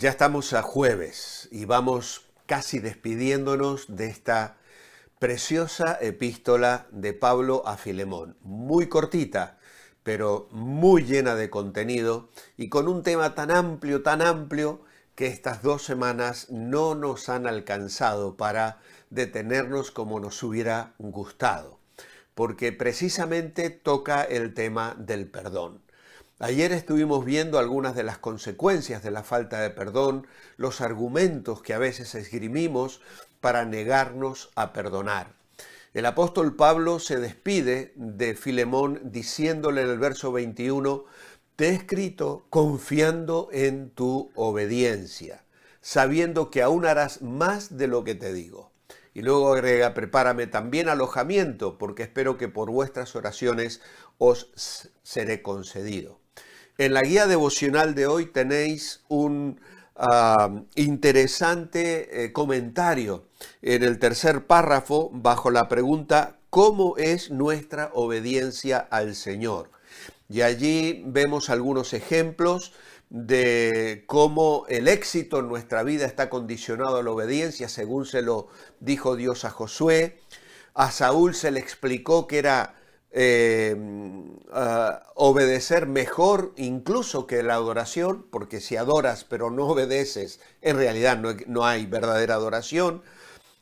Ya estamos a jueves y vamos casi despidiéndonos de esta preciosa epístola de Pablo a Filemón. Muy cortita, pero muy llena de contenido y con un tema tan amplio, tan amplio, que estas dos semanas no nos han alcanzado para detenernos como nos hubiera gustado, porque precisamente toca el tema del perdón. Ayer estuvimos viendo algunas de las consecuencias de la falta de perdón, los argumentos que a veces esgrimimos para negarnos a perdonar. El apóstol Pablo se despide de Filemón diciéndole en el verso 21, te he escrito confiando en tu obediencia, sabiendo que aún harás más de lo que te digo. Y luego agrega, prepárame también alojamiento, porque espero que por vuestras oraciones os seré concedido. En la guía devocional de hoy tenéis un ah, interesante eh, comentario en el tercer párrafo bajo la pregunta ¿Cómo es nuestra obediencia al Señor? Y allí vemos algunos ejemplos de cómo el éxito en nuestra vida está condicionado a la obediencia, según se lo dijo Dios a Josué. A Saúl se le explicó que era Em, obedecer mejor incluso que la adoración, porque si adoras pero no obedeces, en realidad no hay verdadera adoración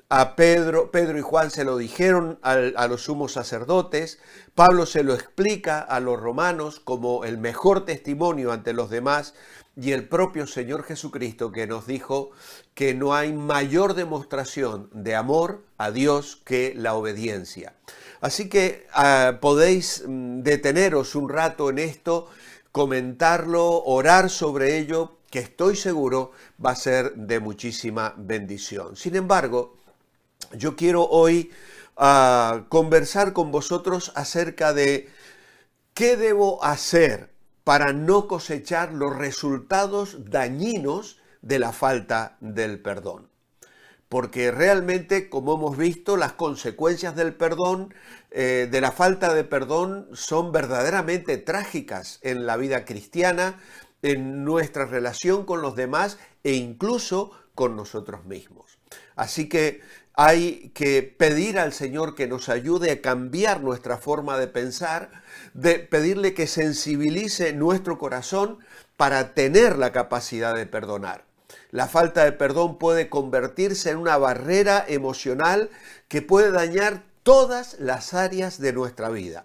a Pedro, Pedro y Juan se lo dijeron a los sumos sacerdotes, Pablo se lo explica a los romanos como el mejor testimonio ante los demás y el propio Señor Jesucristo que nos dijo que no hay mayor demostración de amor a Dios que la obediencia. Así que ah, podéis mm, deteneros un rato en esto, comentarlo, orar sobre ello, que estoy seguro va a ser de muchísima bendición. Sin embargo, yo quiero hoy ah, conversar con vosotros acerca de qué debo hacer para no cosechar los resultados dañinos de la falta del perdón. Porque realmente, como hemos visto, las consecuencias del perdón, eh, de la falta de perdón, son verdaderamente trágicas en la vida cristiana, en nuestra relación con los demás e incluso con nosotros mismos. Así que hay que pedir al Señor que nos ayude a cambiar nuestra forma de pensar, de pedirle que sensibilice nuestro corazón para tener la capacidad de perdonar. La falta de perdón puede convertirse en una barrera emocional que puede dañar todas las áreas de nuestra vida.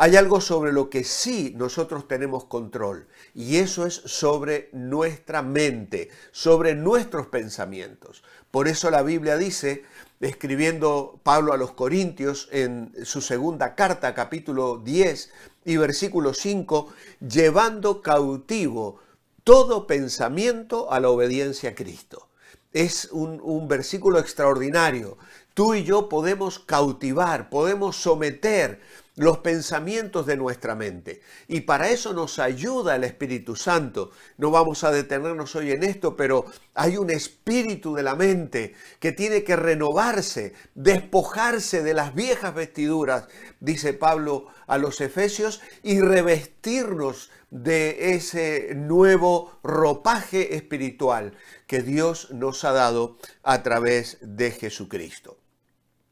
Hay algo sobre lo que sí nosotros tenemos control y eso es sobre nuestra mente, sobre nuestros pensamientos. Por eso la Biblia dice, escribiendo Pablo a los Corintios en su segunda carta, capítulo 10 y versículo 5, llevando cautivo todo pensamiento a la obediencia a Cristo. Es un, un versículo extraordinario. Tú y yo podemos cautivar, podemos someter los pensamientos de nuestra mente. Y para eso nos ayuda el Espíritu Santo. No vamos a detenernos hoy en esto, pero hay un espíritu de la mente que tiene que renovarse, despojarse de las viejas vestiduras, dice Pablo a los Efesios, y revestirnos de ese nuevo ropaje espiritual que Dios nos ha dado a través de Jesucristo.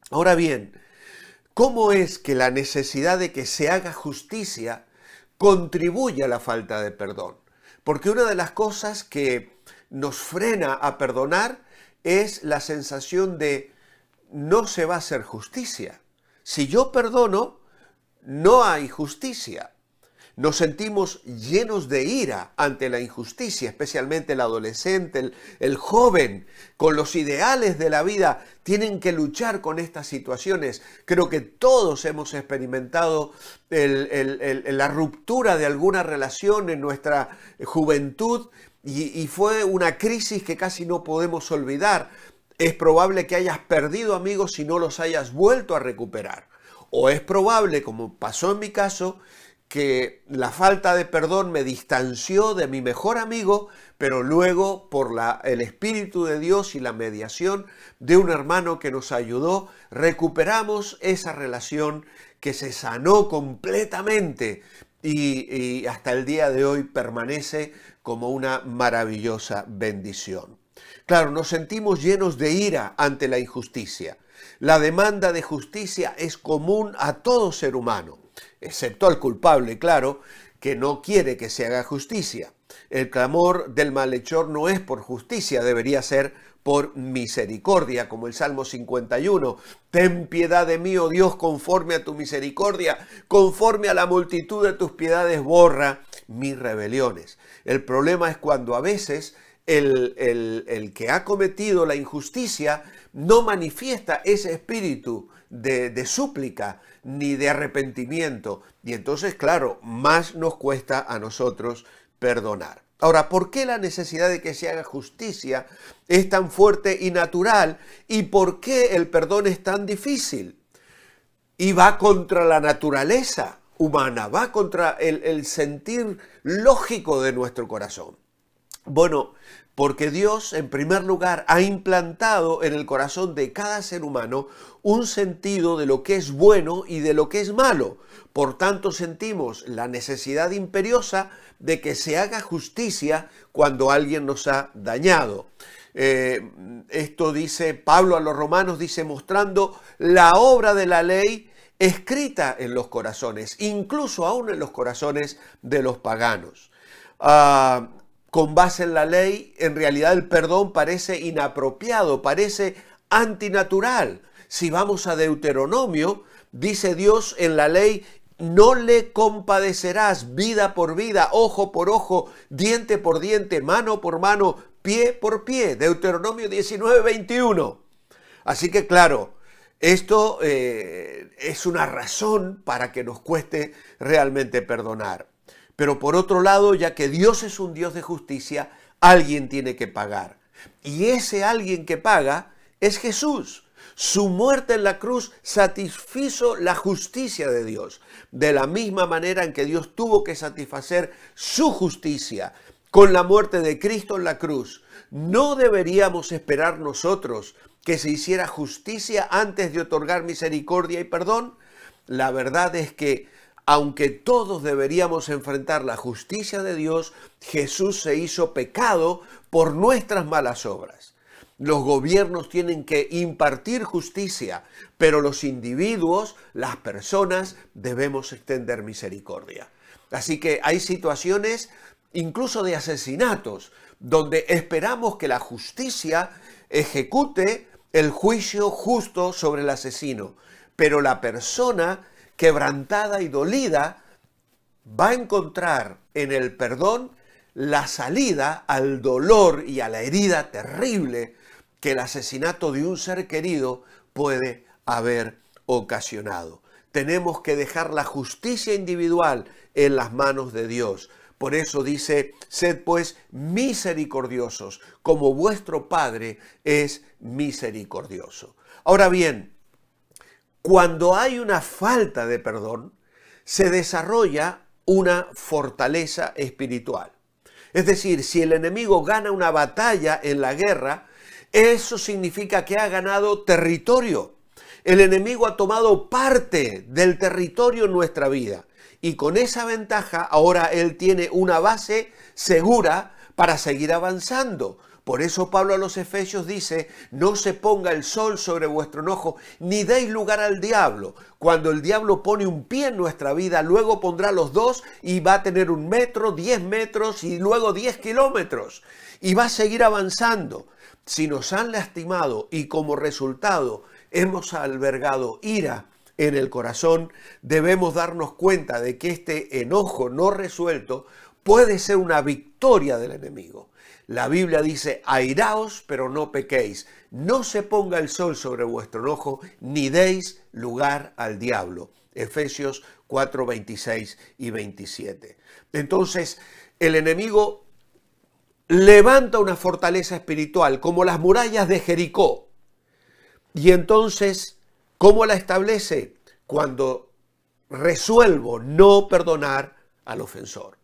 Ahora bien, ¿Cómo es que la necesidad de que se haga justicia contribuye a la falta de perdón? Porque una de las cosas que nos frena a perdonar es la sensación de no se va a hacer justicia. Si yo perdono, no hay justicia. Nos sentimos llenos de ira ante la injusticia, especialmente el adolescente, el, joven, con los ideales de la vida, tienen que luchar con estas situaciones. Creo que todos hemos experimentado la ruptura de alguna relación en nuestra juventud y, y fue una crisis que casi no podemos olvidar. Es probable que hayas perdido amigos si no los hayas vuelto a recuperar. O es probable, como pasó en mi caso, que la falta de perdón me distanció de mi mejor amigo, pero luego por el Espíritu de Dios y la mediación de un hermano que nos ayudó, recuperamos esa relación que se sanó completamente y hasta el día de hoy permanece como una maravillosa bendición. Claro, nos sentimos llenos de ira ante la injusticia. La demanda de justicia es común a todo ser humano excepto al culpable, claro, que no quiere que se haga justicia. El clamor del malhechor no es por justicia, debería ser por misericordia, como el Salmo 51. Ten piedad de mí, oh Dios, conforme a tu misericordia, conforme a la multitud de tus piedades, borra mis rebeliones. El problema es cuando a veces el, el que ha cometido la injusticia no manifiesta ese espíritu de, súplica ni de arrepentimiento. Y entonces, claro, más nos cuesta a nosotros perdonar. Ahora, ¿por qué la necesidad de que se haga justicia es tan fuerte y natural? ¿Y por qué el perdón es tan difícil? Y va contra la naturaleza humana, va contra el, el sentir lógico de nuestro corazón. Bueno, porque Dios en primer lugar ha implantado en el corazón de cada ser humano un sentido de lo que es bueno y de lo que es malo. Por tanto sentimos la necesidad imperiosa de que se haga justicia cuando alguien nos ha dañado. Eh, esto dice Pablo a los romanos, dice mostrando la obra de la ley escrita en los corazones, incluso aún en los corazones de los paganos. Ah, con base en la ley, en realidad el perdón parece inapropiado, parece antinatural. Si vamos a Deuteronomio, dice Dios en la ley, no le compadecerás vida por vida, ojo por ojo, diente por diente, mano por mano, pie por pie. Deuteronomio 19, 21. Así que claro, esto eh, es una razón para que nos cueste realmente perdonar. Pero por otro lado, ya que Dios es un Dios de justicia, alguien tiene que pagar. Y ese alguien que paga es Jesús. Su muerte en la cruz satisfizo la justicia de Dios, de la misma manera en que Dios tuvo que satisfacer su justicia con la muerte de Cristo en la cruz. No deberíamos esperar nosotros que se hiciera justicia antes de otorgar misericordia y perdón. La verdad es que aunque todos deberíamos enfrentar la justicia de Dios, Jesús se hizo pecado por nuestras malas obras. Los gobiernos tienen que impartir justicia, pero los individuos, las personas, debemos extender misericordia. Así que hay situaciones, incluso de asesinatos, donde esperamos que la justicia ejecute el juicio justo sobre el asesino, pero la persona quebrantada y dolida, va a encontrar en el perdón la salida al dolor y a la herida terrible que el asesinato de un ser querido puede haber ocasionado. Tenemos que dejar la justicia individual en las manos de Dios. Por eso dice, sed pues misericordiosos, como vuestro Padre es misericordioso. Ahora bien, cuando hay una falta de perdón, se desarrolla una fortaleza espiritual. Es decir, si el enemigo gana una batalla en la guerra, eso significa que ha ganado territorio. El enemigo ha tomado parte del territorio en nuestra vida. Y con esa ventaja ahora él tiene una base segura para seguir avanzando, por eso Pablo a los Efesios dice, no se ponga el sol sobre vuestro enojo, ni deis lugar al diablo. Cuando el diablo pone un pie en nuestra vida, luego pondrá los dos y va a tener un metro, diez metros y luego diez kilómetros. Y va a seguir avanzando. Si nos han lastimado y como resultado hemos albergado ira, en el corazón, debemos darnos cuenta de que este enojo no resuelto puede ser una victoria historia del enemigo. La Biblia dice, airaos, pero no pequéis. No se ponga el sol sobre vuestro enojo, ni deis lugar al diablo. Efesios 4, 26 y 27. Entonces, el enemigo levanta una fortaleza espiritual, como las murallas de Jericó. Y entonces, ¿cómo la establece? Cuando resuelvo no perdonar al ofensor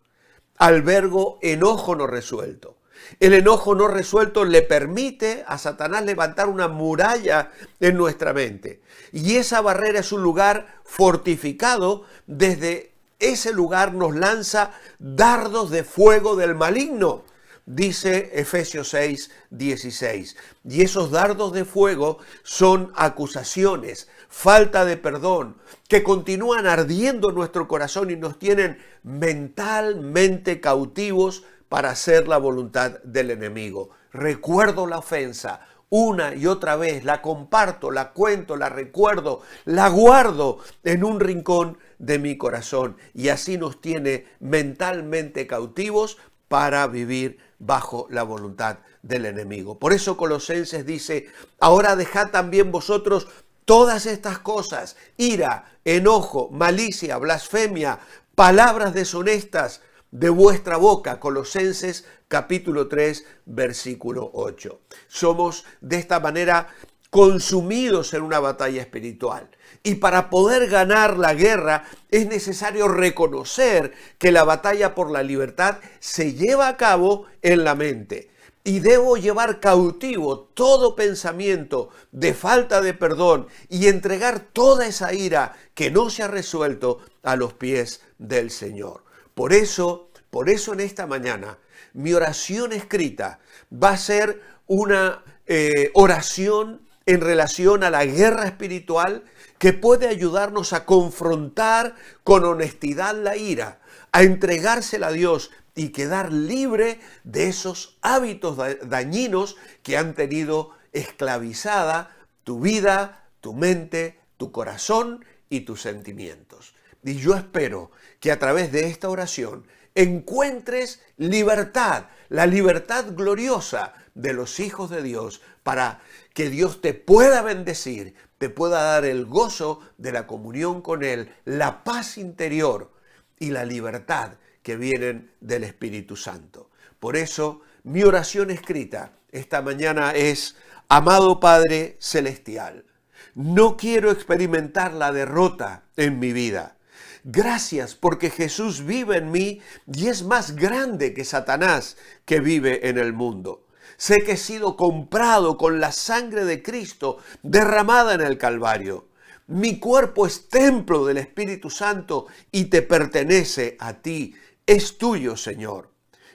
albergo enojo no resuelto. El enojo no resuelto le permite a Satanás levantar una muralla en nuestra mente. Y esa barrera es un lugar fortificado. Desde ese lugar nos lanza dardos de fuego del maligno dice Efesios 6, 16. Y esos dardos de fuego son acusaciones, falta de perdón, que continúan ardiendo en nuestro corazón y nos tienen mentalmente cautivos para hacer la voluntad del enemigo. Recuerdo la ofensa, una y otra vez, la comparto, la cuento, la recuerdo, la guardo en un rincón de mi corazón. Y así nos tiene mentalmente cautivos para vivir bajo la voluntad del enemigo. Por eso Colosenses dice, ahora dejad también vosotros todas estas cosas, ira, enojo, malicia, blasfemia, palabras deshonestas de vuestra boca. Colosenses capítulo 3, versículo 8. Somos de esta manera consumidos en una batalla espiritual. Y para poder ganar la guerra es necesario reconocer que la batalla por la libertad se lleva a cabo en la mente. Y debo llevar cautivo todo pensamiento de falta de perdón y entregar toda esa ira que no se ha resuelto a los pies del Señor. Por eso, por eso en esta mañana, mi oración escrita va a ser una eh, oración en relación a la guerra espiritual que puede ayudarnos a confrontar con honestidad la ira, a entregársela a Dios y quedar libre de esos hábitos dañinos que han tenido esclavizada tu vida, tu mente, tu corazón y tus sentimientos. Y yo espero que a través de esta oración encuentres libertad, la libertad gloriosa de los hijos de Dios para que Dios te pueda bendecir, te pueda dar el gozo de la comunión con Él, la paz interior y la libertad que vienen del Espíritu Santo. Por eso mi oración escrita esta mañana es, amado Padre Celestial, no quiero experimentar la derrota en mi vida. Gracias porque Jesús vive en mí y es más grande que Satanás que vive en el mundo. Sé que he sido comprado con la sangre de Cristo derramada en el Calvario. Mi cuerpo es templo del Espíritu Santo y te pertenece a ti. Es tuyo, Señor.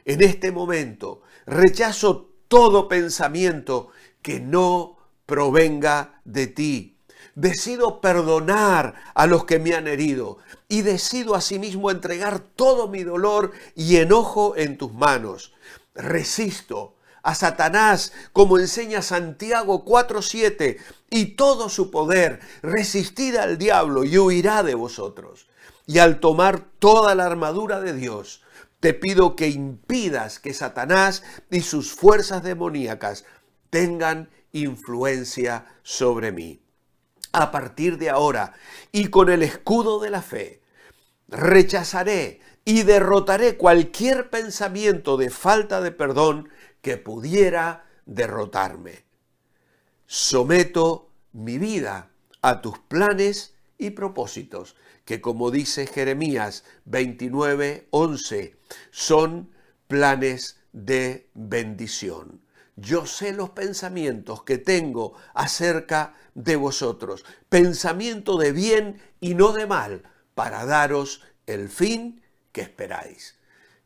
En este momento rechazo todo pensamiento que no provenga de ti. Decido perdonar a los que me han herido y decido asimismo entregar todo mi dolor y enojo en tus manos. Resisto a Satanás, como enseña Santiago 4:7, y todo su poder, resistid al diablo y huirá de vosotros. Y al tomar toda la armadura de Dios, te pido que impidas que Satanás y sus fuerzas demoníacas tengan influencia sobre mí. A partir de ahora, y con el escudo de la fe, rechazaré y derrotaré cualquier pensamiento de falta de perdón que pudiera derrotarme. Someto mi vida a tus planes y propósitos, que como dice Jeremías 29, 11, son planes de bendición. Yo sé los pensamientos que tengo acerca de vosotros, pensamiento de bien y no de mal, para daros el fin que esperáis.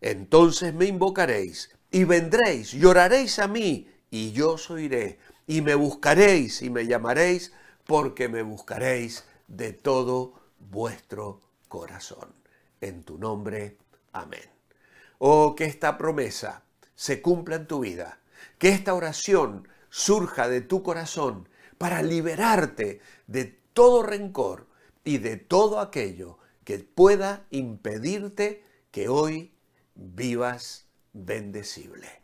Entonces me invocaréis y vendréis, lloraréis a mí, y yo os oiré, y me buscaréis y me llamaréis, porque me buscaréis de todo vuestro corazón. En tu nombre, amén. Oh, que esta promesa se cumpla en tu vida, que esta oración surja de tu corazón para liberarte de todo rencor y de todo aquello que pueda impedirte que hoy vivas bendecible.